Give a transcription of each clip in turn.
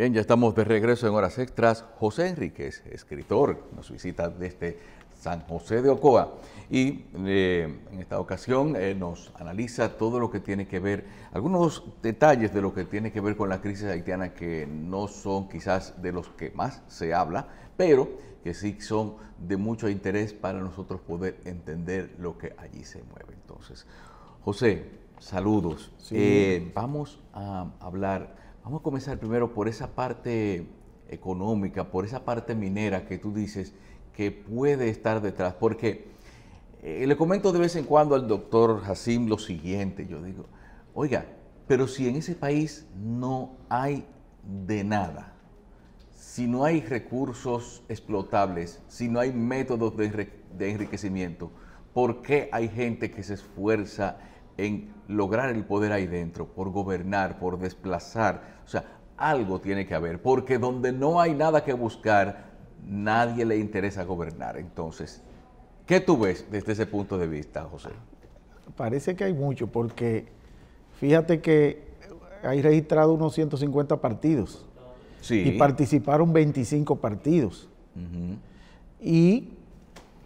Bien, ya estamos de regreso en horas extras. José Enríquez, escritor, nos visita desde San José de Ocoa y eh, en esta ocasión eh, nos analiza todo lo que tiene que ver, algunos detalles de lo que tiene que ver con la crisis haitiana que no son quizás de los que más se habla, pero que sí son de mucho interés para nosotros poder entender lo que allí se mueve. Entonces, José, saludos. Eh, vamos a hablar Vamos a comenzar primero por esa parte económica, por esa parte minera que tú dices que puede estar detrás, porque eh, le comento de vez en cuando al doctor Hassim lo siguiente, yo digo, oiga, pero si en ese país no hay de nada, si no hay recursos explotables, si no hay métodos de, enriquecimiento, ¿por qué hay gente que se esfuerza en lograr el poder ahí dentro, por gobernar, por desplazar. O sea, algo tiene que haber, porque donde no hay nada que buscar, nadie le interesa gobernar. Entonces, ¿qué tú ves desde ese punto de vista, José? Parece que hay mucho, porque fíjate que hay registrado unos 150 partidos sí. y participaron 25 partidos. Y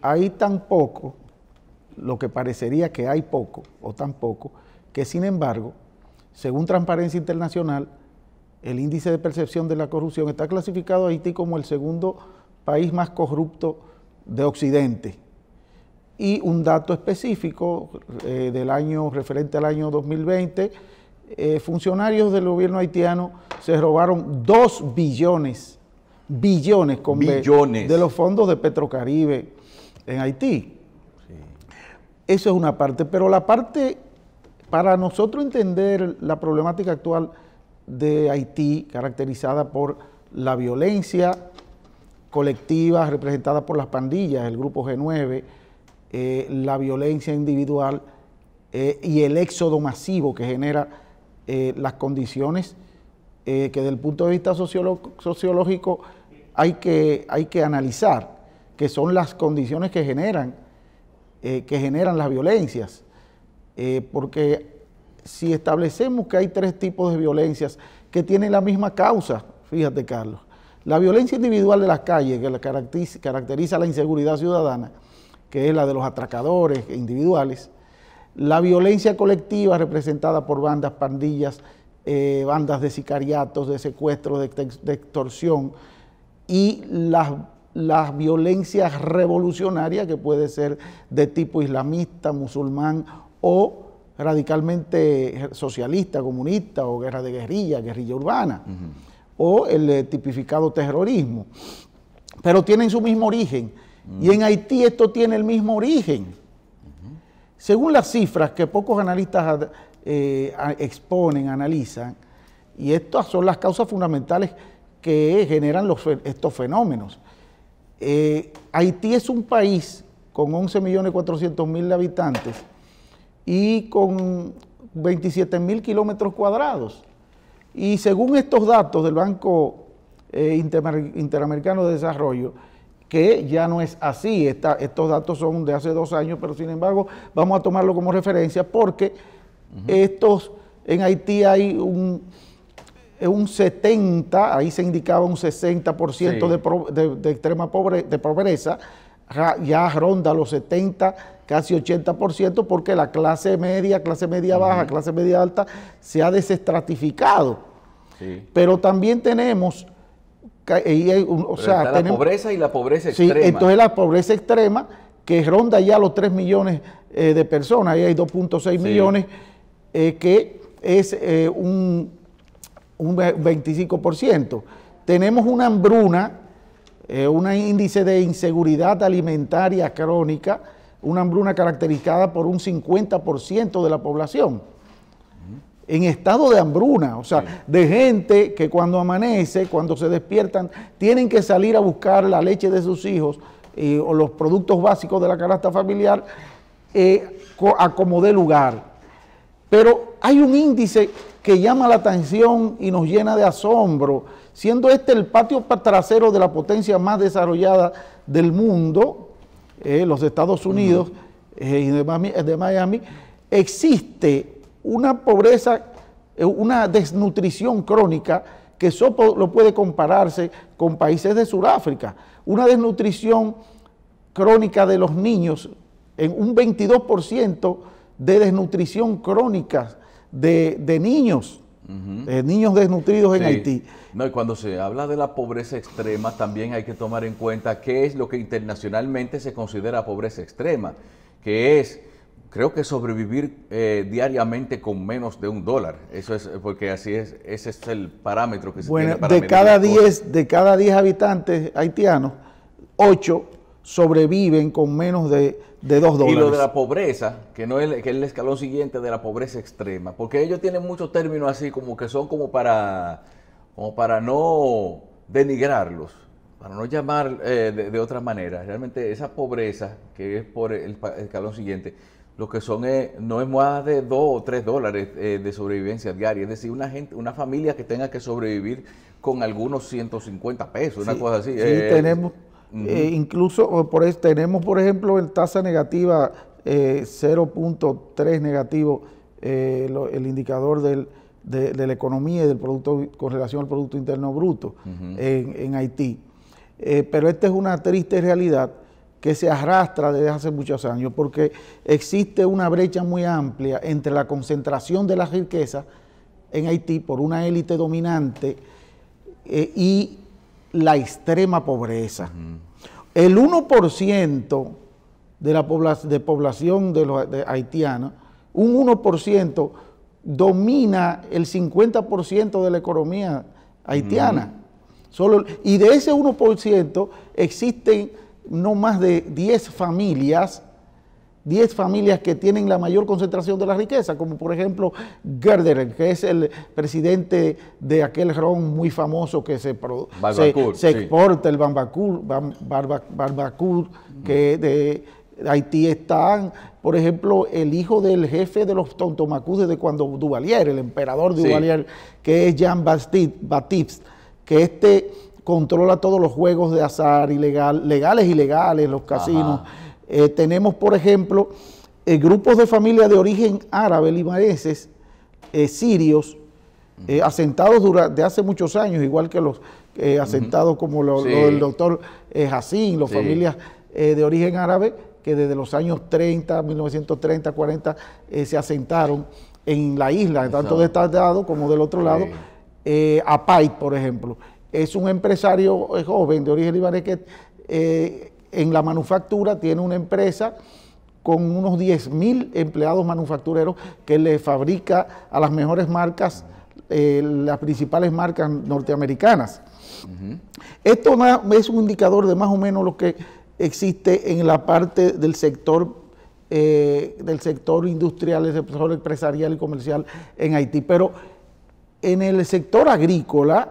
ahí tan poco lo que parecería que hay poco o tan poco, que sin embargo, según Transparencia Internacional, el índice de percepción de la corrupción está clasificado a Haití como el segundo país más corrupto de Occidente. Y un dato específico eh, del año referente al año 2020, eh, funcionarios del gobierno haitiano se robaron 2 billones, billones, con billones. de los fondos de Petrocaribe en Haití. Eso es una parte, pero la parte, para nosotros entender la problemática actual de Haití, caracterizada por la violencia colectiva representada por las pandillas, el grupo G9, eh, la violencia individual eh, y el éxodo masivo que genera eh, las condiciones que desde el punto de vista sociológico hay que, hay que analizar, que son las condiciones que generan eh, que generan las violencias, eh, porque si establecemos que hay tres tipos de violencias que tienen la misma causa, fíjate Carlos, la violencia individual de las calles, que caracteriza, la inseguridad ciudadana, que es la de los atracadores individuales, la violencia colectiva representada por bandas, pandillas, eh, bandas de sicariatos, de secuestros, de extorsión, y las las violencias revolucionarias que puede ser de tipo islamista, musulmán o radicalmente socialista, comunista o guerra de guerrilla, guerrilla urbana, o el eh, tipificado terrorismo. Pero tienen su mismo origen. Mm. Y en Haití esto tiene el mismo origen. Según las cifras que pocos analistas eh, exponen, analizan, y estas son las causas fundamentales que generan estos fenómenos. Eh, Haití es un país con 11.400.000 habitantes y con 27.000 kilómetros cuadrados. Y según estos datos del Banco eh, Interamericano de Desarrollo, que ya no es así, estos datos son de hace dos años, pero sin embargo vamos a tomarlo como referencia porque estos, en Haití hay un un 70, ahí se indicaba un 60% de, de, extrema pobreza, ya ronda los 70, casi 80%, porque la clase media, clase media baja, clase media alta se ha desestratificado. Pero también tenemos o sea, la pobreza y la pobreza extrema. Sí, entonces la pobreza extrema que ronda ya los 3 millones eh, de personas, ahí hay 2.6 millones, eh, que es eh, un un 25%. Tenemos una hambruna, eh, un índice de inseguridad alimentaria crónica, una hambruna caracterizada por un 50% de la población. En estado de hambruna, o sea, de gente que cuando amanece, cuando se despiertan, tienen que salir a buscar la leche de sus hijos eh, o los productos básicos de la canasta familiar eh, a como de lugar. Pero hay un índice que llama la atención y nos llena de asombro, siendo este el patio trasero de la potencia más desarrollada del mundo, eh, los Estados Unidos eh, y de Miami, existe una pobreza, eh, una desnutrición crónica que solo lo puede compararse con países de Sudáfrica, una desnutrición crónica de los niños en un 22% de desnutrición crónica de, niños, de eh, niños desnutridos en Haití. No, y cuando se habla de la pobreza extrema, también hay que tomar en cuenta qué es lo que internacionalmente se considera pobreza extrema, que es creo que sobrevivir eh, diariamente con menos de un dólar. Eso es eh, porque así es, ese es el parámetro que se bueno, tiene para de cada 10 de cada 10 habitantes haitianos, 8 sobreviven con menos de, de 2 dólares. Y lo de la pobreza, que no es, que el escalón siguiente de la pobreza extrema, porque ellos tienen muchos términos así como que son como para, como para no denigrarlos, para no llamar eh, de, otra manera. Realmente esa pobreza, que es por el, escalón siguiente, lo que son no es más de dos o tres dólares eh, de sobrevivencia diaria. Es decir, una, gente, una familia que tenga que sobrevivir con algunos 150 pesos, una cosa así. Sí, eh, tenemos eh, incluso por tenemos, por ejemplo, en tasa negativa 0.3 eh, negativo, eh, el indicador de, la economía y del producto con relación al Producto Interno Bruto en, Haití. pero esta es una triste realidad que se arrastra desde hace muchos años, porque existe una brecha muy amplia entre la concentración de la riqueza en Haití por una élite dominante y la extrema pobreza. El 1% de la de población de los haitianos, un 1% domina el 50% de la economía haitiana. y de ese 1% existen no más de 10 familias 10 familias que tienen la mayor concentración de la riqueza, como por ejemplo Gerderen, que es el presidente de aquel ron muy famoso que se, se, exporta, el Bambacur, que de Haití están, por ejemplo, el hijo del jefe de los Tontomacus, desde cuando Duvalier, el emperador de Duvalier, que es Jean Baptiste, que este controla todos los juegos de azar ilegal, legales y ilegales, los casinos. Eh, tenemos, por ejemplo, eh, grupos de familias de origen árabe, libaneses, eh, sirios, asentados durante, hace muchos años, igual que los asentados como lo, del doctor eh, Hassin, las familias de origen árabe, que desde los años 30, 1930, 40, se asentaron en la isla, tanto de este lado como del otro lado. a Pait, por ejemplo, es un empresario joven de origen libanés que en la manufactura, tiene una empresa con unos 10.000 empleados manufactureros que le fabrica a las mejores marcas, eh, las principales marcas norteamericanas. Esto es un indicador de más o menos lo que existe en la parte del sector eh, del sector industrial, del sector empresarial y comercial en Haití. Pero en el sector agrícola,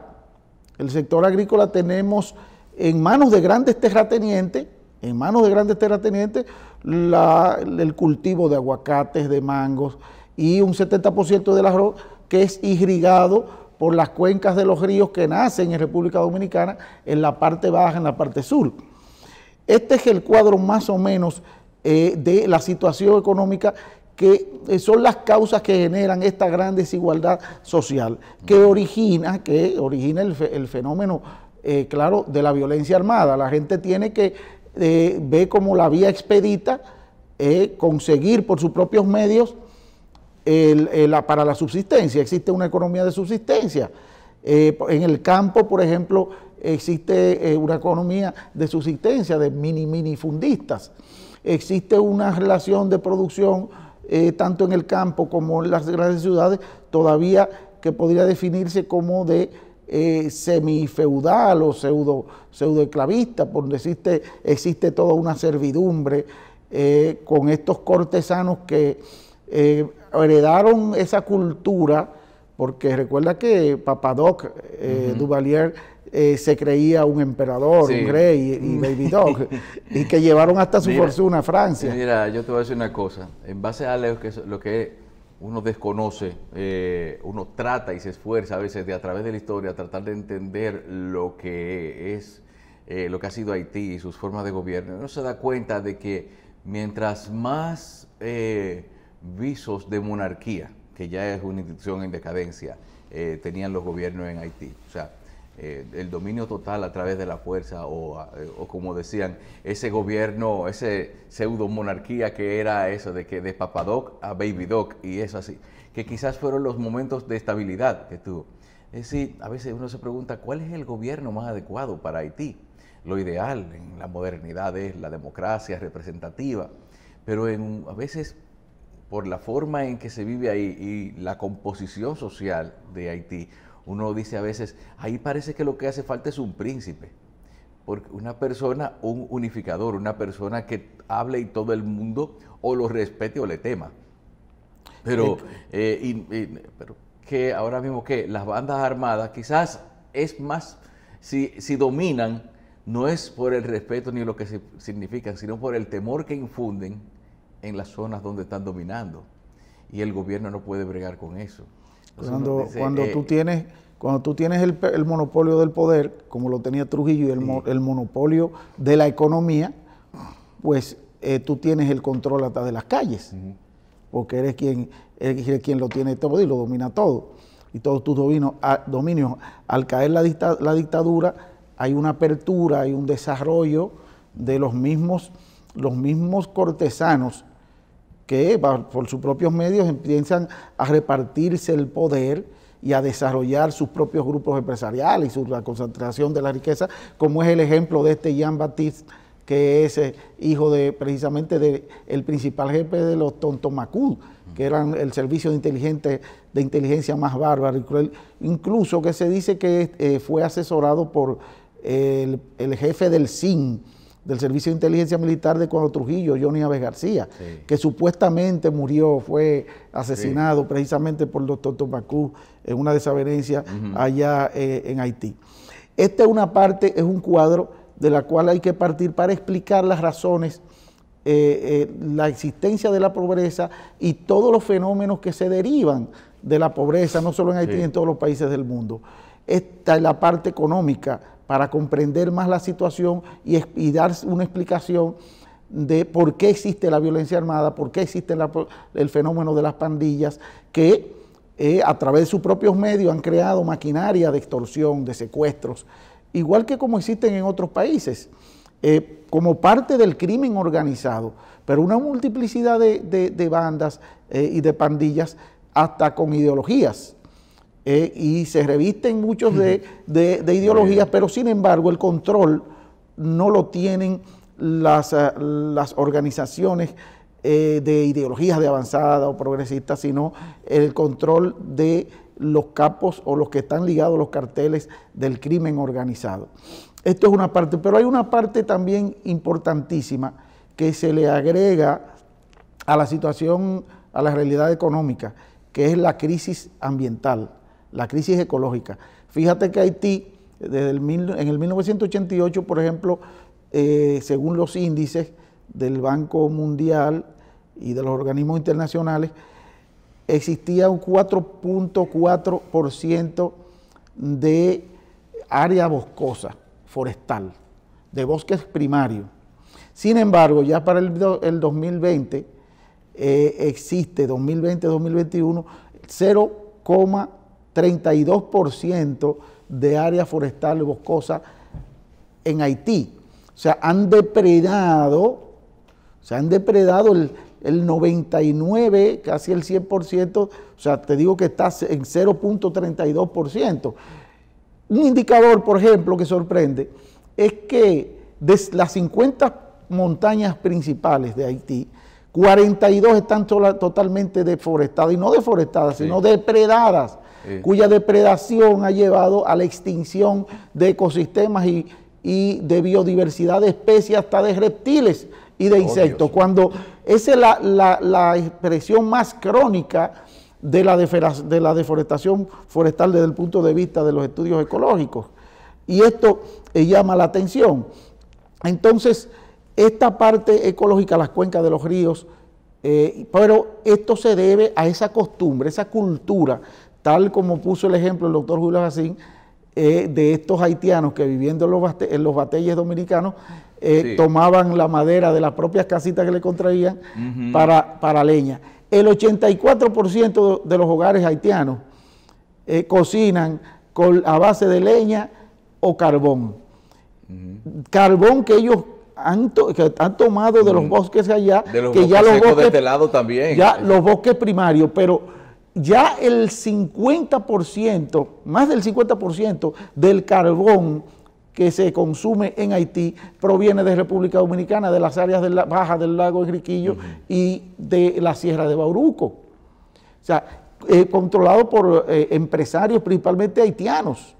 el sector agrícola tenemos en manos de grandes terratenientes en manos de grandes terratenientes el cultivo de aguacates, de mangos y un 70% del arroz que es irrigado por las cuencas de los ríos que nacen en República Dominicana en la parte baja, en la parte sur. Este es el cuadro más o menos eh, de la situación económica que eh, son las causas que generan esta gran desigualdad social que origina, que origina el, fenómeno, eh, claro, de la violencia armada. La gente tiene que eh, ve como la vía expedita conseguir por sus propios medios para la subsistencia. Existe una economía de subsistencia. Eh, en el campo, por ejemplo, existe eh, una economía de subsistencia de mini mini fundistas. Existe una relación de producción tanto en el campo como en las grandes ciudades todavía que podría definirse como de eh, semifeudal o pseudo, pseudoesclavista, donde existe existe toda una servidumbre eh, con estos cortesanos que eh, heredaron esa cultura, porque recuerda que Papadoc eh, Duvalier se creía un emperador, un rey y, Baby y que llevaron hasta su fortuna a Francia. Mira, yo te voy a decir una cosa, en base a lo que, lo que uno desconoce, eh, uno trata y se esfuerza a veces de a través de la historia tratar de entender lo que es, eh, lo que ha sido Haití y sus formas de gobierno. Uno se da cuenta de que mientras más eh, visos de monarquía, que ya es una institución en decadencia, tenían los gobiernos en Haití, o sea, eh, el dominio total a través de la fuerza eh, o, como decían, ese gobierno, ese pseudo monarquía que era eso de que de papadoc a baby doc y eso así, que quizás fueron los momentos de estabilidad que tuvo. Es decir, a veces uno se pregunta cuál es el gobierno más adecuado para Haití. Lo ideal en la modernidad es la democracia representativa, pero a veces por la forma en que se vive ahí y la composición social de Haití, uno dice a veces, ahí parece que lo que hace falta es un príncipe, porque una persona, un unificador, una persona que hable y todo el mundo o lo respete o le tema. Pero, eh, que ahora mismo que las bandas armadas quizás es más, si, si dominan, no es por el respeto ni lo que significan, sino por el temor que infunden en las zonas donde están dominando. Y el gobierno no puede bregar con eso. Cuando, cuando tú eh, tienes, cuando tú tienes el, monopolio del poder, como lo tenía Trujillo, y el, monopolio de la economía, pues eh, tú tienes el control hasta de las calles, porque eres quien, eres quien lo tiene todo y lo domina todo. Y todos tus dominios, al caer la, la dictadura, hay una apertura, hay un desarrollo de los mismos, los mismos cortesanos que por sus propios medios empiezan a repartirse el poder y a desarrollar sus propios grupos empresariales y su, la concentración de la riqueza, como es el ejemplo de este Jean Baptiste, que es eh, hijo de precisamente del el principal jefe de los Tontomacú, que eran el servicio de, inteligente, de inteligencia más bárbaro y cruel, incluso que se dice que eh, fue asesorado por el, el jefe del CIN, del Servicio de Inteligencia Militar de Cuadro Trujillo, Johnny Aves García, que supuestamente murió, fue asesinado precisamente por el doctor Tomacú en una desavenencia allá eh, en Haití. Esta es una parte, es un cuadro de la cual hay que partir para explicar las razones, eh, eh, la existencia de la pobreza y todos los fenómenos que se derivan de la pobreza, no solo en Haití, en todos los países del mundo. Esta es la parte económica, para comprender más la situación y, dar una explicación de por qué existe la violencia armada, por qué existe el fenómeno de las pandillas, que eh, a través de sus propios medios han creado maquinaria de extorsión, de secuestros, igual que como existen en otros países, eh, como parte del crimen organizado, pero una multiplicidad de, bandas eh, y de pandillas hasta con ideologías. Eh, y se revisten muchos de, ideologías, pero sin embargo el control no lo tienen las, eh, organizaciones eh, de ideologías de avanzada o progresistas, sino el control de los capos o los que están ligados a los carteles del crimen organizado. Esto es una parte, pero hay una parte también importantísima que se le agrega a la situación, a la realidad económica, que es la crisis ambiental la crisis ecológica. Fíjate que Haití, desde en el 1988, por ejemplo, eh, según los índices del Banco Mundial y de los organismos internacionales, existía un 4.4% de área boscosa, forestal, de bosques primarios. Sin embargo, ya para el, 2020 eh, existe, 2020-2021, 0,4%. 32% de áreas forestales boscosa en Haití. O sea, han depredado, se han depredado el, 99, casi el 100%, o sea, te digo que está en 0.32%. Un indicador, por ejemplo, que sorprende es que de las 50 montañas principales de Haití, 42 están totalmente deforestadas, y no deforestadas, sino depredadas cuya depredación ha llevado a la extinción de ecosistemas y, de biodiversidad de especies, hasta de reptiles y de oh, insectos. Cuando esa es la, expresión más crónica de la, de la deforestación forestal desde el punto de vista de los estudios ecológicos. Y esto eh, llama la atención. Entonces, esta parte ecológica, las cuencas de los ríos, eh, pero esto se debe a esa costumbre, esa cultura tal como puso el ejemplo el doctor Julio Jacín, eh, de estos haitianos que viviendo en los, batalles batelles dominicanos eh, tomaban la madera de las propias casitas que le contraían para, para leña. El 84% de los hogares haitianos eh, cocinan a base de leña o carbón. Carbón que ellos han, tomado de los bosques allá, de que ya los bosques, de este lado también. Ya los bosques primarios, pero ya el 50%, más del 50% del carbón que se consume en Haití proviene de República Dominicana, de las áreas de la, bajas del lago Enriquillo y de la Sierra de Bauruco. O sea, eh, controlado por eh, empresarios, principalmente haitianos,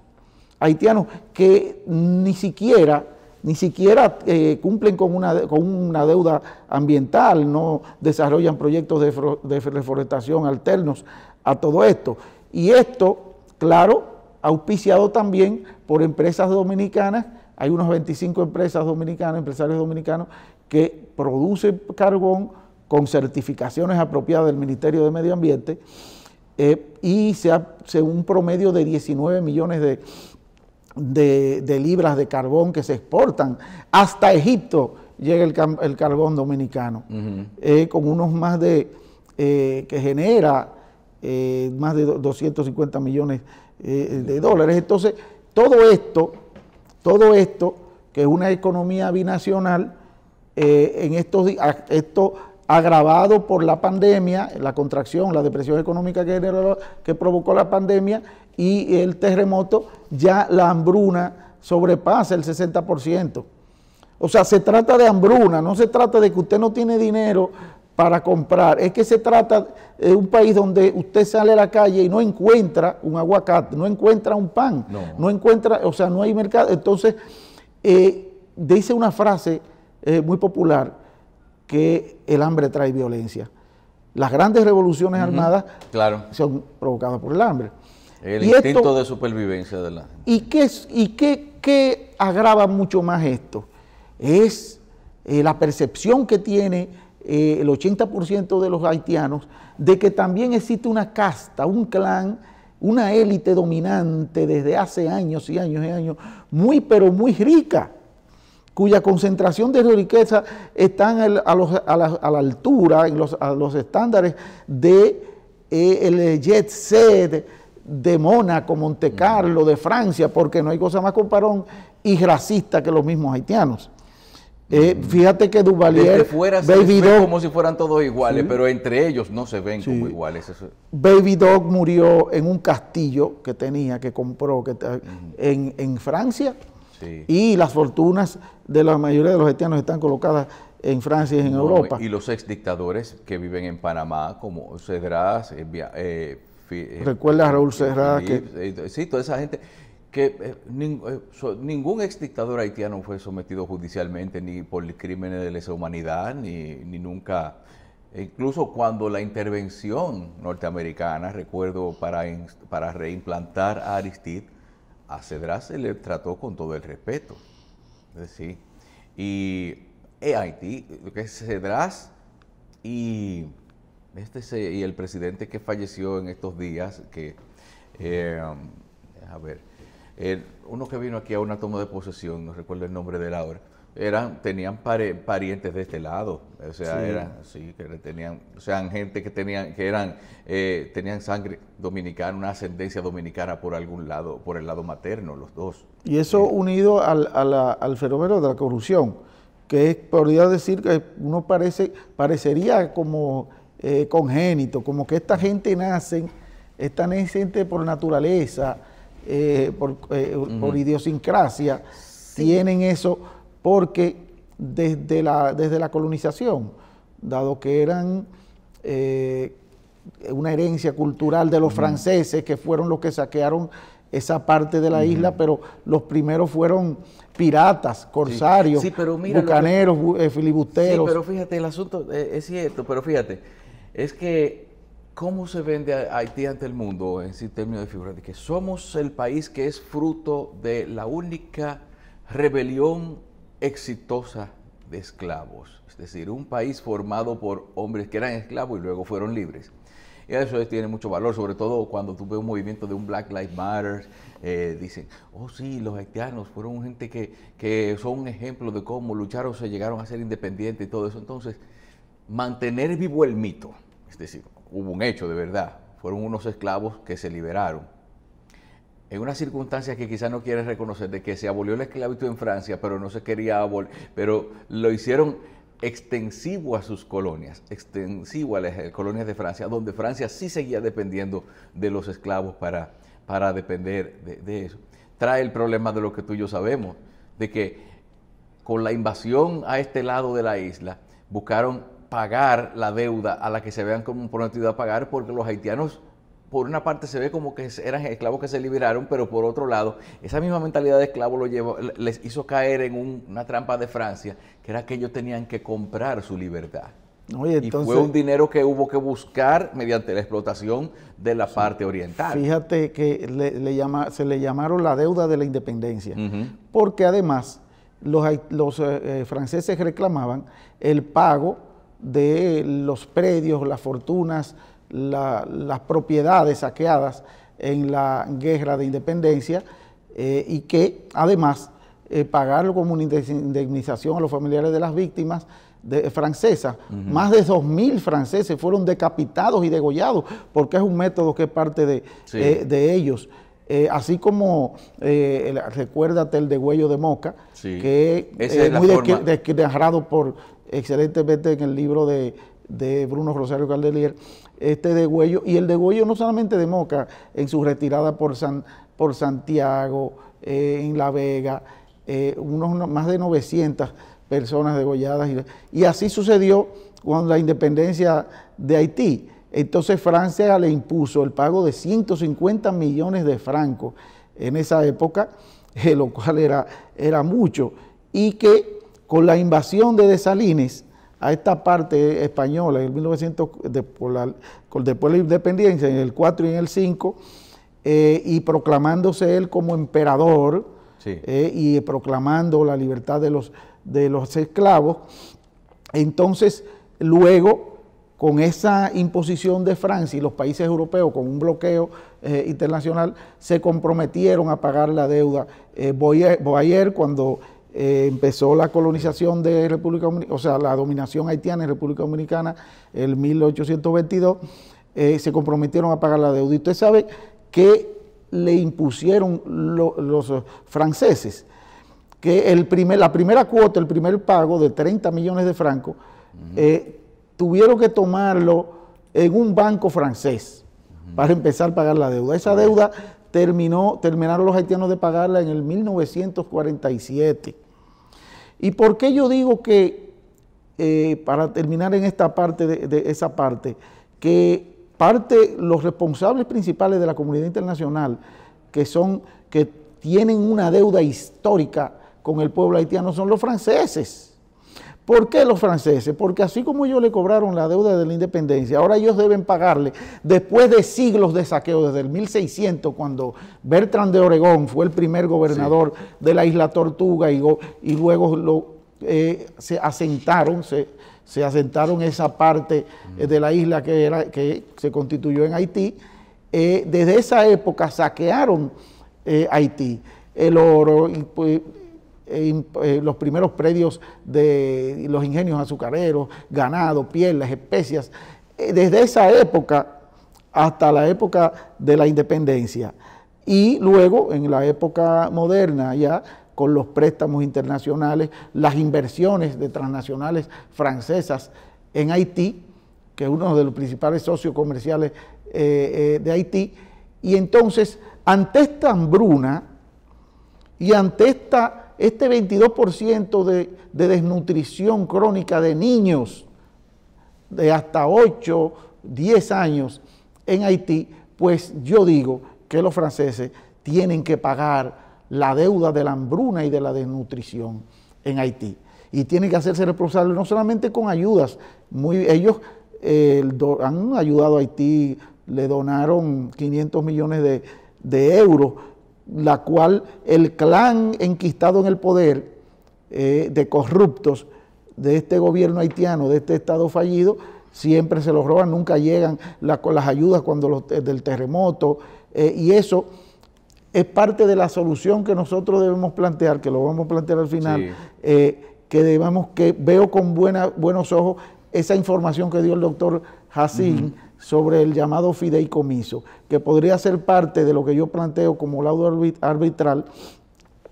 haitianos que ni siquiera ni siquiera eh, cumplen con una, con una deuda ambiental, no desarrollan proyectos de, reforestación alternos a todo esto. Y esto, claro, auspiciado también por empresas dominicanas, hay unos 25 empresas dominicanas, empresarios dominicanos, que producen carbón con certificaciones apropiadas del Ministerio de Medio Ambiente eh, y se, hace un promedio de 19 millones de de, libras de carbón que se exportan. Hasta Egipto llega el, carbón dominicano, con unos más de, eh, que genera eh, más de 250 millones eh, de dólares. Entonces, todo esto, todo esto, que es una economía binacional, en estos esto agravado por la pandemia, la contracción, la depresión económica que provocó la pandemia, y el terremoto, ya la hambruna sobrepasa el 60%. O sea, se trata de hambruna, no se trata de que usted no tiene dinero para comprar, es que se trata de un país donde usted sale a la calle y no encuentra un aguacate, no encuentra un pan, no, encuentra, o sea, no hay mercado. Entonces, eh, dice una frase eh, muy popular que el hambre trae violencia. Las grandes revoluciones armadas son provocadas por el hambre. El instinto de supervivencia de la gente. ¿Y, qué, y qué, agrava mucho más esto? Es eh, la percepción que tiene eh, el 80% de los haitianos de que también existe una casta, un clan, una élite dominante desde hace años y años y años, muy pero muy rica, cuya concentración de riqueza está a, la, altura, en los, a los estándares de eh, el jet set, de Mónaco, Monte mm. Carlo, de Francia, porque no hay cosa más comparón y racista que los mismos haitianos. Eh, mm. fíjate que Duvalier, Desde fuera Baby como si fueran todos iguales, pero entre ellos no se ven como iguales. Baby Dog murió en un castillo que tenía, que compró que, en, Francia. Y las fortunas de la mayoría de los haitianos están colocadas en Francia y en Europa. Y los ex dictadores que viven en Panamá, como Cedras, eh, eh, eh, Recuerda Raúl eh, Serra que... Eh, sí, toda esa gente que ningún ex dictador haitiano fue sometido judicialmente ni por crímenes de lesa humanidad, ni, nunca, e incluso cuando la intervención norteamericana, recuerdo, para, para reimplantar a Aristide, a Cedras se le trató con todo el respeto. Sí. Y Haití, que Cedras y este eh, y el presidente que falleció en estos días, que, eh, um, a ver, uno que vino aquí a una toma de posesión, no recuerdo el nombre de Laura, eran, tenían parientes de este lado, o sea, eran, sí, que tenían, o sea, gente que tenían, que eran, eh, tenían sangre dominicana, una ascendencia dominicana por algún lado, por el lado materno, los dos. Y eso unido al, al, fenómeno de la corrupción, que es, podría decir que uno parece, parecería como eh, congénito, como que esta gente nacen, están gente por naturaleza, eh, eh, por, idiosincrasia, tienen eso porque desde la, desde la colonización, dado que eran una herencia cultural de los franceses, que fueron los que saquearon esa parte de la isla, pero los primeros fueron piratas, corsarios, bucaneros, eh, filibusteros. Sí, pero fíjate, el asunto eh, es cierto, pero fíjate, es que ¿cómo se vende Haití ante el mundo en términos de figuras? De que somos el país que es fruto de la única rebelión exitosa de esclavos, es decir, un país formado por hombres que eran esclavos y luego fueron libres. Y eso tiene mucho valor, sobre todo cuando tú ves un movimiento de un Black Lives Matter, eh, dicen, oh sí, los haitianos fueron gente que, son un ejemplo de cómo lucharon, se llegaron a ser independientes y todo eso. Entonces, mantener vivo el mito, es decir, hubo un hecho de verdad, fueron unos esclavos que se liberaron. En una circunstancia que quizás no quieres reconocer, de que se abolió la esclavitud en Francia, pero no se quería abolir, pero lo hicieron extensivo a sus colonias, extensivo a las colonias de Francia, donde Francia sí seguía dependiendo de los esclavos para, para depender de, eso. Trae el problema de lo que tú y yo sabemos, de que con la invasión a este lado de la isla buscaron pagar la deuda a la que se vean como oportunidad a pagar porque los haitianos por una parte se ve como que eran esclavos que se liberaron, pero por otro lado, esa misma mentalidad de esclavo les hizo caer en una trampa de Francia, que era que ellos tenían que comprar su libertad. y fue un dinero que hubo que buscar mediante la explotación de la parte oriental. Fíjate que se le llamaron la deuda de la independencia, porque además los, eh, eh, franceses reclamaban el pago de los predios, las fortunas, las propiedades saqueadas en la guerra de independencia eh, y que además eh, pagarlo como una indemnización a los familiares de las víctimas eh, francesas. Más de 2.000 franceses fueron decapitados y degollados porque es un método que es parte de, ellos. así como recuérdate el degüello de Moca, que es muy dejado por excelentemente en el libro de, de Bruno Rosario Caldelier este degüello, y el degüello no solamente de Moca, en su retirada por, por Santiago, eh, en La Vega, eh, unos, más de 900 personas degolladas, y, así sucedió con la independencia de Haití. Entonces Francia le impuso el pago de 150 millones de francos en esa época, eh, lo cual era, era mucho, y que con la invasión de Desalines, a esta parte española en el 1900, después de la independencia, en el 4 y en el 5, eh, y proclamándose él como emperador eh, y proclamando la libertad de los, de los esclavos. Entonces, luego, con esa imposición de Francia y los países europeos, con un bloqueo eh, internacional, se comprometieron a pagar la deuda. cuando eh, empezó la colonización de República Dominicana, o sea, la dominación haitiana en República Dominicana en 1822, eh, se comprometieron a pagar la deuda. Y usted sabe que le impusieron los franceses que el primer, la primera cuota, el primer pago de 30 millones de francos, eh, tuvieron que tomarlo en un banco francés para empezar a pagar la deuda. Esa deuda terminó, terminaron los haitianos de pagarla en el 1947. ¿Y por qué yo digo que, eh, para terminar en esta parte, de, esa parte, que parte, los responsables principales de la comunidad internacional, que son, que tienen una deuda histórica con el pueblo haitiano, son los franceses? ¿Por qué los franceses? Porque así como ellos le cobraron la deuda de la independencia, ahora ellos deben pagarle, después de siglos de saqueo, desde el 1600, cuando Bertrand de Oregón fue el primer gobernador de la isla Tortuga y, luego eh, se asentaron, se, asentaron esa parte eh, mm. de la isla que, se constituyó en Haití, eh, desde esa época saquearon Haití, el oro, y, pues, eh, eh, los primeros predios de los ingenios azucareros, ganado, pieles, especias, eh, desde esa época hasta la época de la independencia. Y luego, en la época moderna, ya con los préstamos internacionales, las inversiones de transnacionales francesas en Haití, que es uno de los principales socios comerciales de Haití. Y entonces, ante esta hambruna y ante esta este 22% de, desnutrición crónica de niños de hasta 8, 10 años en Haití, pues yo digo que los franceses tienen que pagar la deuda de la hambruna y de la desnutrición en Haití. Y tienen que hacerse responsables no solamente con ayudas, muy, ellos eh, han ayudado a Haití, le donaron 500 millones de euros la cual el clan enquistado en el poder eh, de corruptos de este gobierno haitiano, de este Estado fallido, siempre se los roban, nunca llegan las ayudas cuando los, eh, del terremoto, eh, y eso es parte de la solución que nosotros debemos plantear, que lo vamos a plantear al final, que debemos, que veo con buena, buenos ojos esa información que dio el doctor Hassin, sobre el llamado fideicomiso, que podría ser parte de lo que yo planteo como laudo arbitral,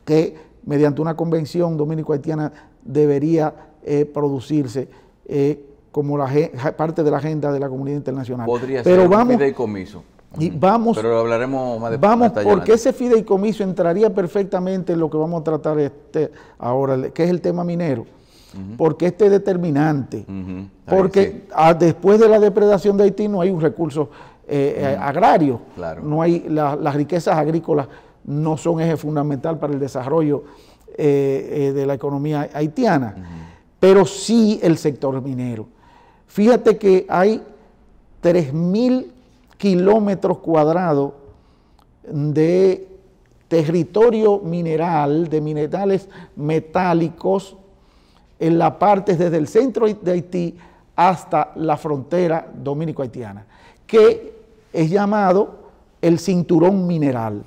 que mediante una convención dominico-haitiana debería eh, producirse eh, como la, parte de la agenda de la comunidad internacional. Podría Pero ser fideicomiso. Y vamos, Pero lo hablaremos más de Vamos, porque ese fideicomiso entraría perfectamente en lo que vamos a tratar este, ahora, que es el tema minero. Este porque este es determinante, porque después de la depredación de Haití no hay un recurso eh, eh, agrario, no hay las riquezas agrícolas no son eje fundamental para el desarrollo eh, de la economía haitiana, pero sí el sector minero. Fíjate que hay 3.000 kilómetros cuadrados de territorio mineral, de minerales metálicos en la parte desde el centro de Haití hasta la frontera dominico-haitiana, que es llamado el cinturón mineral,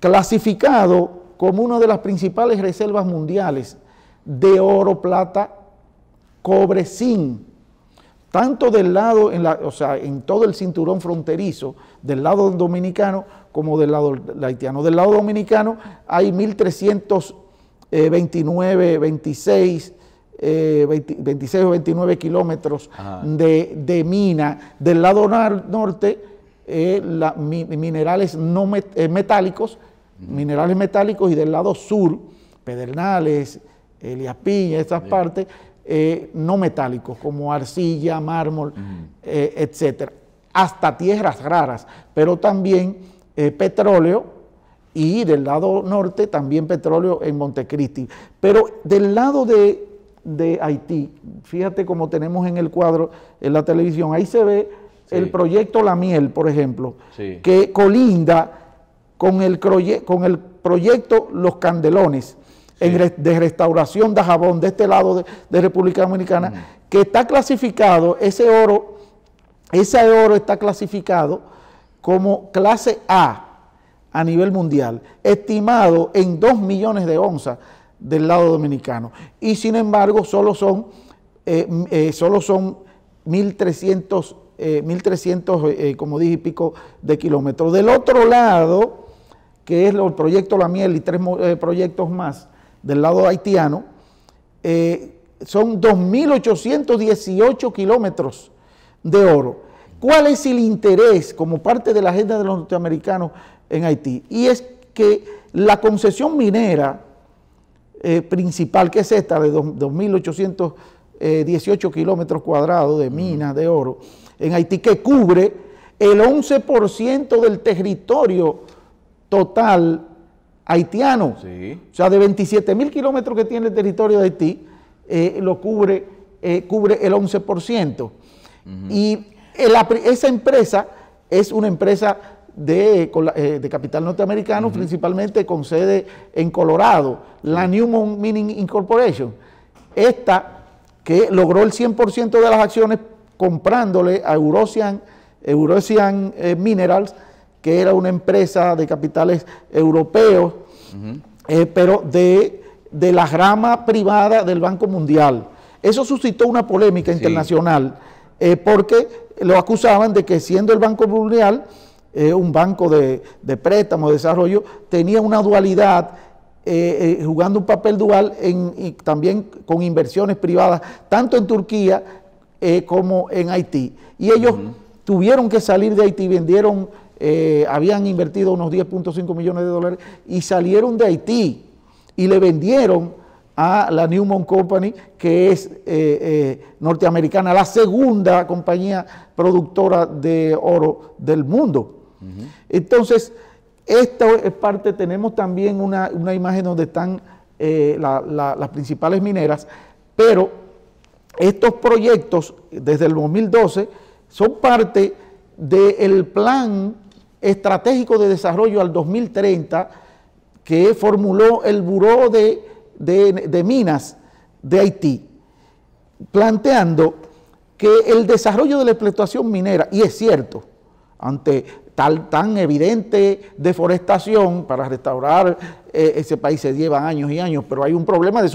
clasificado como una de las principales reservas mundiales de oro, plata, cobre, zinc, tanto del lado, en la, o sea, en todo el cinturón fronterizo, del lado dominicano como del lado haitiano. Del lado dominicano hay 1.300 29, 26. 26 o 29 kilómetros de, mina. Del lado norte, eh, minerales no eh, metálicos, minerales metálicos, y del lado sur, Pedernales, Elias esas estas partes, eh, no metálicos, como arcilla, mármol, etc. etcétera. Hasta tierras raras, pero también petróleo, y del lado norte también petróleo en Montecristi. Pero del lado de, Haití, fíjate como tenemos en el cuadro, en la televisión, ahí se ve el proyecto La Miel, por ejemplo, que colinda con el, con el proyecto Los Candelones. de restauración de jabón de este lado de, República Dominicana, que está clasificado, ese oro, ese oro está clasificado como clase A, a nivel mundial, estimado en 2 millones de onzas del lado dominicano. Y sin embargo, solo son, eh, eh, son 1.300, 1.300 eh, como dije, pico de kilómetros. Del otro lado, que es el proyecto La Miel y tres proyectos más del lado haitiano, son 2.818 kilómetros de oro. ¿Cuál es el interés como parte de la agenda de los norteamericanos en Haití? Y es que la concesión minera eh, principal, que es esta, de 2.818 kilómetros cuadrados de minas de oro en Haití, que cubre el 11% del territorio total haitiano. O sea, de 27.000 kilómetros que tiene el territorio de Haití, eh, lo cubre, eh, cubre el 11%. Y esa empresa es una empresa de, eh, capital norteamericano, principalmente con sede en Colorado, la Newman Mining Incorporation. Esta que logró el 100% de las acciones comprándole a Eurosian eh, Minerals, que era una empresa de capitales europeos, eh, pero de, la rama privada del Banco Mundial. Eso suscitó una polémica internacional eh, porque lo acusaban de que siendo el Banco Mundial eh, un banco de, préstamo, de desarrollo, tenía una dualidad, eh, jugando un papel dual y también con inversiones privadas, tanto en Turquía como en Haití. Y ellos tuvieron que salir de Haití, vendieron, habían invertido unos 10.5 millones de dólares y salieron de Haití y le vendieron a la Newman Company, que es eh, eh, norteamericana, la segunda compañía productora de oro del mundo. Entonces, esta es parte, tenemos también una, imagen donde están eh, las principales mineras, pero estos proyectos desde el 2012 son parte del plan estratégico de desarrollo al 2030 que formuló el Buró de de, Minas de Haití, planteando que el desarrollo de la explotación minera, y es cierto, ante tal, tan evidente deforestación, para restaurar eh, ese país se lleva años y años, pero hay un problema de,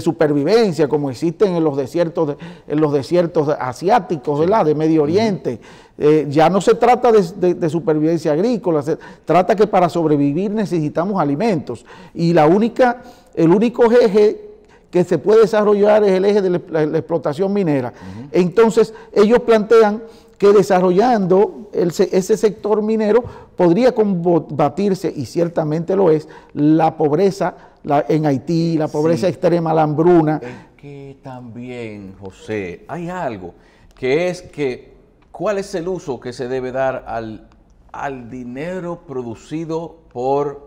supervivencia, como existen en los desiertos, en los desiertos asiáticos, ¿verdad? de Medio Oriente. Eh, ya no se trata de, de, supervivencia agrícola, se trata que para sobrevivir necesitamos alimentos. Y la única el único eje que se puede desarrollar es el eje de la, explotación minera. Entonces, ellos plantean que desarrollando ese sector minero podría combatirse, y ciertamente lo es, la pobreza en Haití, la pobreza extrema, la hambruna. que también, José, hay algo, que es que cuál es el uso que se debe dar al, al dinero producido por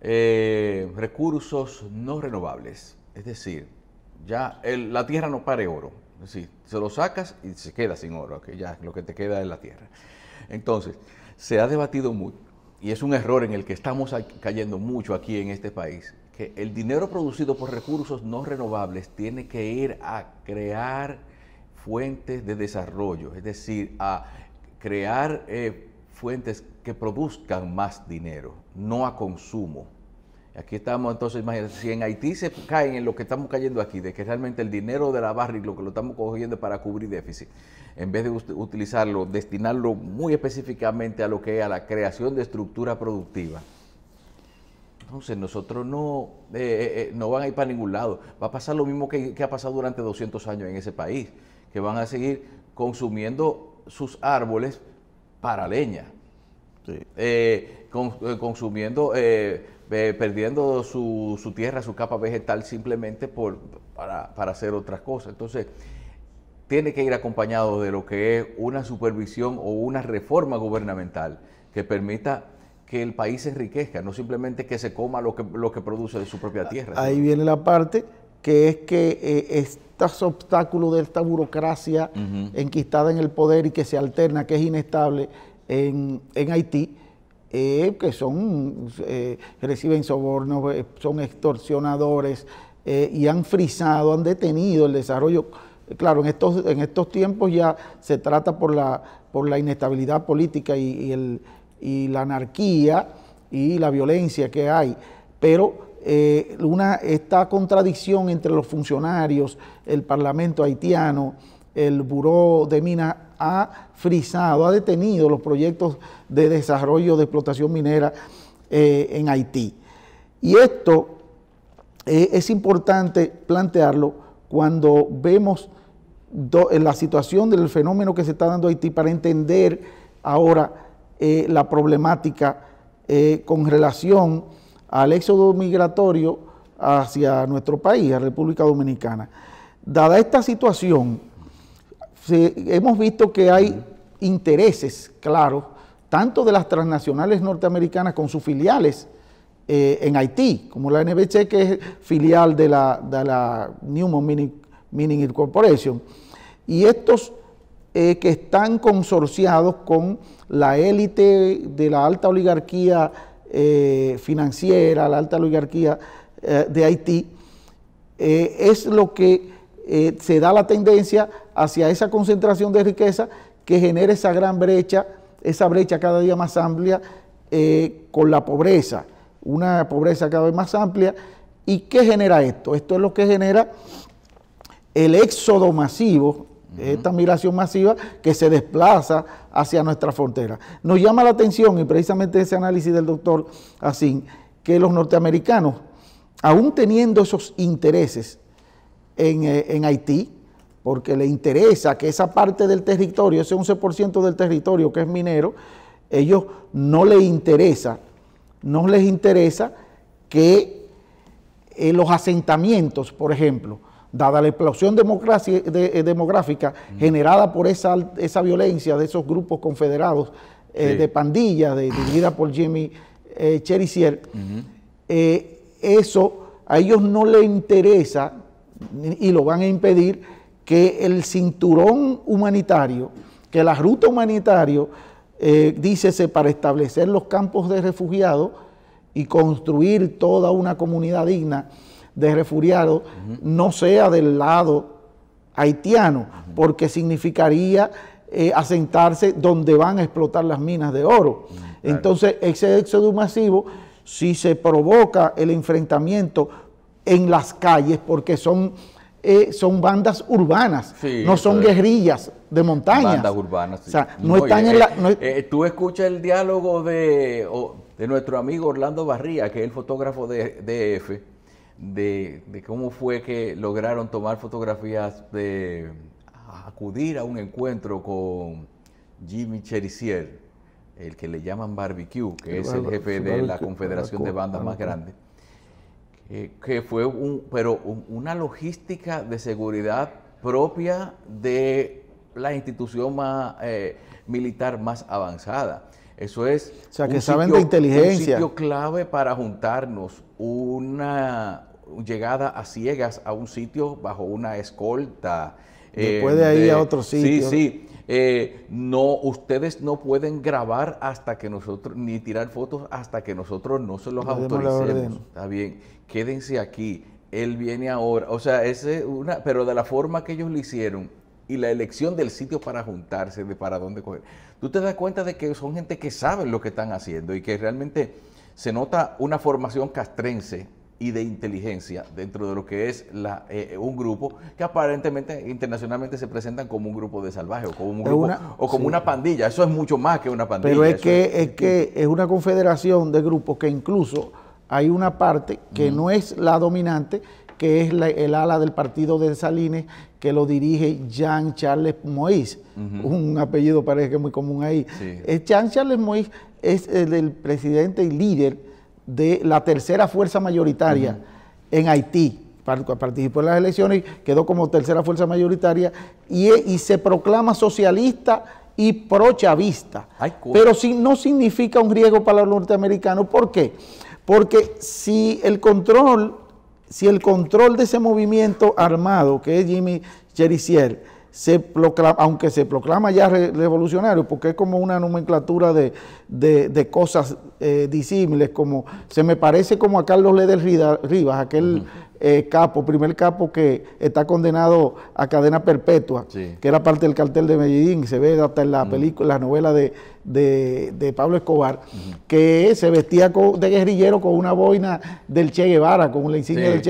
eh, recursos no renovables. Es decir, ya la tierra no pare oro. Es decir, se lo sacas y se queda sin oro, que ya lo que te queda es la tierra. Entonces, se ha debatido mucho, y es un error en el que estamos cayendo mucho aquí en este país, que el dinero producido por recursos no renovables tiene que ir a crear fuentes de desarrollo, es decir, a crear eh, fuentes que produzcan más dinero, no a consumo. Aquí estamos, entonces, imagínense, si en Haití se caen en lo que estamos cayendo aquí, de que realmente el dinero de la barra y lo que lo estamos cogiendo para cubrir déficit, en vez de utilizarlo, destinarlo muy específicamente a lo que es a la creación de estructura productiva. Entonces nosotros no, eh, eh, eh, no van a ir para ningún lado. Va a pasar lo mismo que, que ha pasado durante 200 años en ese país, que van a seguir consumiendo sus árboles para leña. Eh, eh, consumiendo, eh, perdiendo su, tierra, su capa vegetal simplemente por, para, hacer otras cosas. Entonces, tiene que ir acompañado de lo que es una supervisión o una reforma gubernamental que permita que el país se enriquezca, no simplemente que se coma lo lo que produce de su propia tierra. Ahí viene la parte que es que eh, estos obstáculos de esta burocracia enquistada en el poder y que se alterna, que es inestable en, Haití, eh, que son eh, reciben sobornos, son extorsionadores y han frisado, han detenido el desarrollo. Claro, en estos, en estos tiempos ya se trata por la, por la inestabilidad política el, y la anarquía y la violencia que hay, pero eh, esta contradicción entre los funcionarios, el Parlamento haitiano, el Buró de Minas ha frisado, ha detenido los proyectos de desarrollo de explotación minera eh, en Haití. Y esto eh, es importante plantearlo cuando vemos la situación del fenómeno que se está dando Haití para entender ahora la problemática con relación al éxodo migratorio hacia nuestro país, a República Dominicana. Dada esta situación, hemos visto que hay intereses claros, tanto de las transnacionales norteamericanas con sus filiales eh, en Haití, como la NBC, que es filial de la, Newman Newmont Mining, Corporation, y estos eh, que están consorciados con la élite de la alta oligarquía eh, financiera, la alta oligarquía eh, de Haití, eh, es lo que se da la tendencia hacia esa concentración de riqueza que genera esa gran brecha, esa brecha cada día más amplia con la pobreza, una pobreza cada vez más amplia. ¿Y qué genera esto? Esto es lo que genera el éxodo masivo esta migración masiva que se desplaza hacia nuestra frontera. Nos llama la atención, y precisamente ese análisis del doctor Asín, que los norteamericanos, aún teniendo esos intereses eh, en, Haití, porque le interesa que esa parte del territorio, ese 11% del territorio que es minero, ellos no les interesa, no les interesa que eh, los asentamientos, por ejemplo, dada la explosión eh, demográfica generada por esa, esa violencia de esos grupos confederados eh, de pandillas dirigida por Jimmy eh, Cherisier, eso a ellos no les interesa y lo van a impedir que el cinturón humanitario, que la ruta humanitaria, dícese para establecer los campos de refugiados y construir toda una comunidad digna, de refugiados no sea del lado haitiano, porque significaría eh, asentarse donde van a explotar las minas de oro. Entonces, ese éxodo masivo, si se provoca el enfrentamiento en las calles, porque son, eh, son bandas urbanas, no son guerrillas de montaña. Bandas urbanas, no, están en la... Eh, tú escuchas el diálogo de, nuestro amigo Orlando Barría, que es el fotógrafo de, de de, cómo fue que lograron tomar fotografías de acudir a un encuentro con Jimmy Cherisier, el que le llaman Barbecue, que es el jefe de la Confederación de Bandas más grande, que, fue un, pero una logística de seguridad propia de la institución más, eh, militar más avanzada. Eso es. O sea, que un saben de inteligencia. Un sitio clave para juntarnos, una llegada a ciegas a un sitio bajo una escolta. Eh, Después de ahí a otro sitio. Sí, sí. Eh, no, ustedes no pueden grabar hasta que nosotros, ni tirar fotos hasta que nosotros no se los autoricemos. Está bien, quédense aquí, él viene ahora. O sea, ese una, pero de la forma que ellos lo hicieron y la elección del sitio para juntarse, de para dónde coger. Tú te das cuenta de que son gente que sabe lo que están haciendo y que realmente se nota una formación castrense y de inteligencia dentro de lo que es la, eh, eh, un grupo que aparentemente internacionalmente se presentan como un grupo de salvajes o como, una, o como una pandilla. Eso es mucho más que una pandilla. Pero es que es, que es una confederación de grupos que incluso hay una parte que no es la dominante que es el ala del partido de Salines, que lo dirige Jean Charles Moïse, un apellido parece que es muy común ahí. Eh, Jean Charles Moïse es el, presidente y líder de la tercera fuerza mayoritaria en Haití participó en las elecciones, quedó como tercera fuerza mayoritaria y, se proclama socialista y prochavista. chavista Pero si, no significa un griego para los norteamericanos. ¿Por qué? Porque si el control si el control de ese movimiento armado, que es Jimmy Cherisier, se proclama, aunque se proclama ya revolucionario, porque es como una nomenclatura de, de, cosas eh, disímiles, como se me parece como a Carlos Leder Rivas, aquel eh, capo, primer capo que está condenado a cadena perpetua, que era parte del cartel de Medellín, se ve hasta en la película, la novela de, de Pablo Escobar, que se vestía de guerrillero con una boina del Che Guevara, con la insignia del,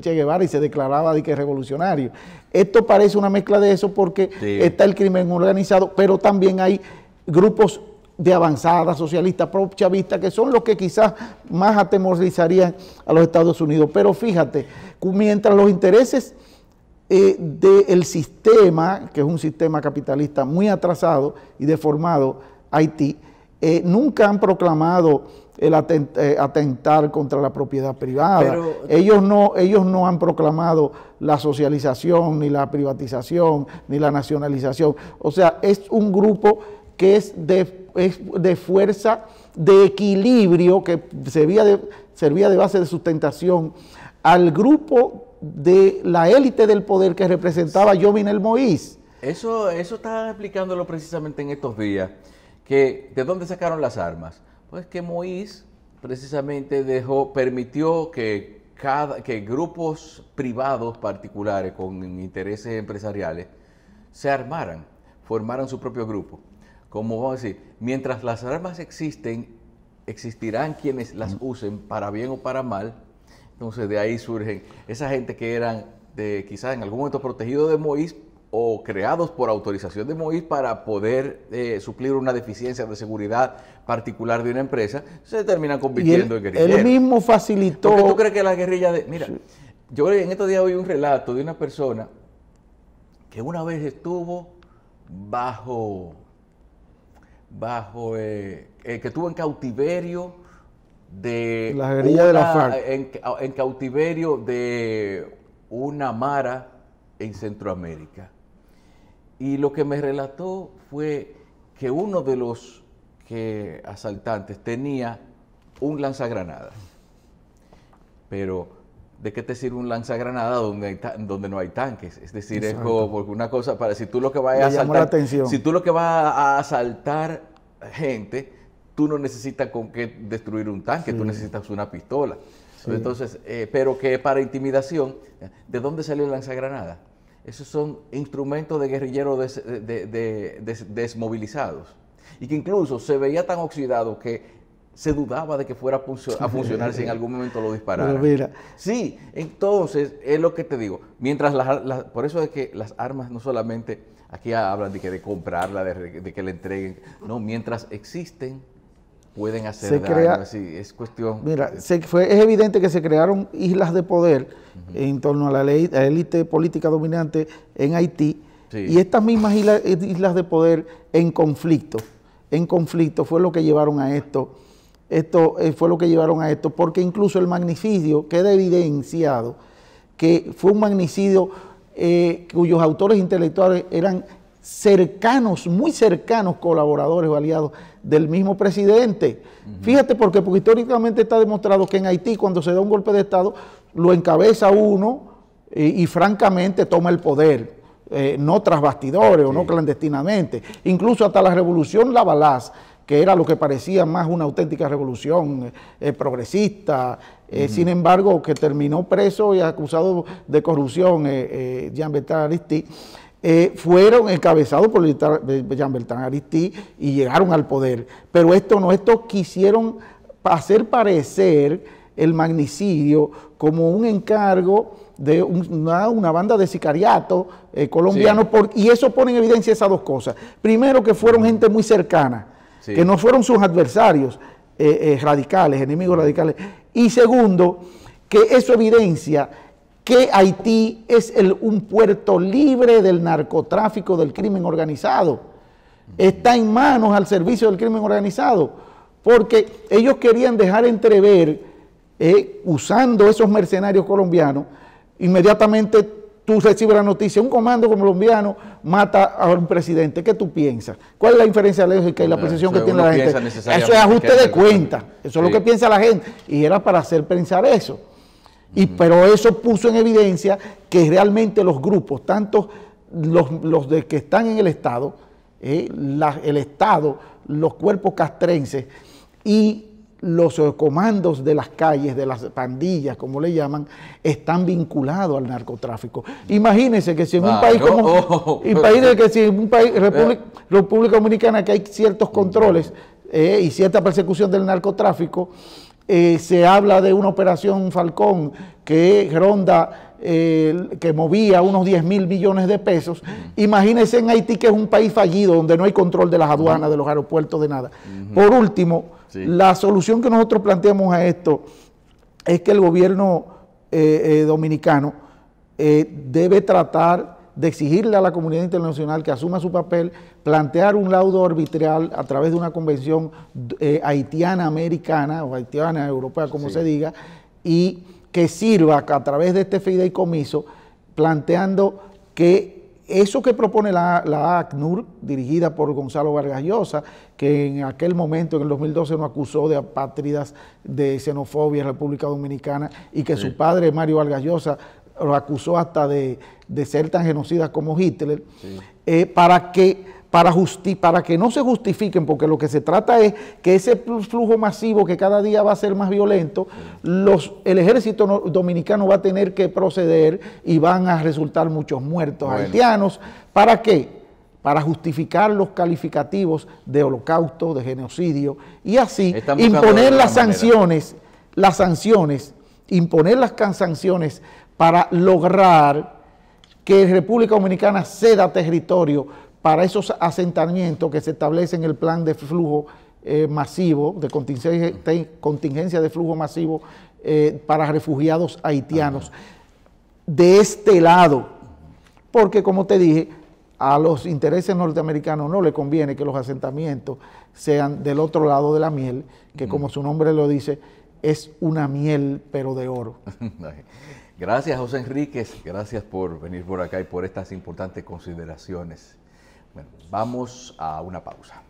che, Guevara y se declaraba de que revolucionario. Esto parece una mezcla de eso porque está el crimen organizado, pero también hay grupos de avanzada, socialista, pro-chavista, que son los que quizás más atemorizarían a los Estados Unidos. Pero fíjate, mientras los intereses eh, del sistema, que es un sistema capitalista muy atrasado y deformado, Haití, eh, nunca han proclamado el eh, atentar contra la propiedad privada. ellos, no, ellos no han proclamado la socialización, ni la privatización, ni la nacionalización. O sea, es un grupo que es de, es de fuerza, de equilibrio, que servía de, servía de base de sustentación al grupo de la élite del poder que representaba Jovin el Eso, eso está explicándolo precisamente en estos días, que de dónde sacaron las armas pues que Mois precisamente dejó, permitió que, cada, que grupos privados particulares con intereses empresariales se armaran, formaran su propio grupo. Como vamos a decir, mientras las armas existen, existirán quienes las mm. usen para bien o para mal. Entonces de ahí surgen esa gente que eran quizás en algún momento protegidos de Moisés, o creados por autorización de Moïse para poder eh, suplir una deficiencia de seguridad particular de una empresa, se terminan convirtiendo en guerrilleros. Él mismo facilitó... qué tú crees que la guerrilla de... Mira, yo en estos días oí un relato de una persona que una vez estuvo bajo... bajo... Eh, eh, que estuvo en cautiverio de... La guerrilla de la FARC. en cautiverio de una mara en Centroamérica. Y lo que me relató fue que uno de los asaltantes tenía un lanzagranada. Pero, ¿de qué te sirve un lanzagranada donde, donde no hay tanques? Es decir, es como una cosa para si tú lo que vas a asaltar, atención. si tú lo que vas a asaltar gente, tú no necesitas con qué destruir un tanque, tú necesitas una pistola. Entonces, eh, pero que para intimidación, ¿de dónde salió el lanzagranada? esos son instrumentos de guerrilleros desmovilizados. Y que incluso se veía tan oxidado que se dudaba de que fuera a, funcionar si en algún momento lo dispararan. Sí, entonces es lo que te digo. Mientras las, por eso es que las armas no solamente aquí hablan de que de comprarla, de, que le entreguen. No, mientras existen pueden hacer se es cuestión... Mira, es evidente que se crearon islas de poder en torno a la ley, élite política dominante en Haití, y estas mismas islas, de poder en conflicto, en conflicto fue lo que llevaron a esto, esto eh, fue lo que llevaron a esto, porque incluso el magnicidio queda evidenciado que fue un magnicidio eh, cuyos autores intelectuales eran cercanos, muy cercanos colaboradores o aliados del mismo presidente. Fíjate, porque, históricamente está demostrado que en Haití, cuando se da un golpe de Estado, lo encabeza uno eh, y, francamente toma el poder. Eh, no tras bastidores o no clandestinamente, incluso hasta la revolución Lavalaz, que era lo que parecía más una auténtica revolución eh, progresista, sin embargo, que terminó preso y acusado de corrupción Jean-Bertrand Aristide eh, fueron encabezados por eh, Jean Bertrand Aristi y llegaron al poder. Pero esto no, estos quisieron hacer parecer el magnicidio como un encargo de una, banda de sicariato eh, colombianos, colombiano, y eso pone en evidencia esas dos cosas. Primero, que fueron gente muy cercana, que no fueron sus adversarios radicales, enemigos radicales. Y segundo, que eso evidencia que Haití es un puerto libre del narcotráfico, del crimen organizado. Está en manos al servicio del crimen organizado, porque ellos querían dejar entrever, eh, usando esos mercenarios colombianos, inmediatamente tú recibes la noticia, un comando colombiano mata a un presidente. ¿Qué tú piensas? ¿Cuál es la inferencia lógica y la percepción que tiene la gente? Eso es ajuste de cuenta, eso es lo que piensa la gente, y era para hacer pensar eso pero eso puso en evidencia que realmente los grupos, tanto los, de que están en el Estado, eh, el Estado, los cuerpos castrenses y los comandos de las calles, de las pandillas, como le llaman, están vinculados al narcotráfico. Imagínense que si en un país como oh, oh, oh. imagínense que si un país eh. República, Dominicana que hay ciertos controles eh, y cierta persecución del narcotráfico, eh, se habla de una operación Falcón que ronda, eh, que movía unos 10 mil millones de pesos. Imagínense en Haití, que es un país fallido, donde no hay control de las aduanas, de los aeropuertos, de nada. Por último, la solución que nosotros planteamos a esto es que el gobierno eh, dominicano debe tratar de exigirle a la comunidad internacional que asuma su papel, plantear un laudo arbitral a través de una convención eh, haitiana-americana o haitiana-europea, como se diga, y que sirva a través de este fideicomiso, planteando que eso que propone la, ACNUR, dirigida por Gonzalo Vargas Llosa, que en aquel momento, en el 2012, nos acusó de apátridas, de xenofobia en República Dominicana, y que su padre, Mario Vargas Llosa, lo acusó hasta de, ser tan genocida como Hitler, eh, para, que, para, para que no se justifiquen, porque lo que se trata es que ese flujo masivo que cada día va a ser más violento, los, el ejército dominicano va a tener que proceder y van a resultar muchos muertos haitianos. ¿Para qué? para justificar los calificativos de holocausto, de genocidio, y así imponer las sanciones, las sanciones, imponer las sanciones para lograr que República Dominicana ceda territorio para esos asentamientos que se establecen en el plan de flujo eh, masivo, de contingencia, de flujo masivo eh, para refugiados haitianos de este lado. Porque, como te dije, a los intereses norteamericanos no le conviene que los asentamientos sean del otro lado de la miel, que como su nombre lo dice, es una miel pero de oro. Gracias, José Enríquez. Gracias por venir por acá y por estas importantes consideraciones. Bueno, vamos a una pausa.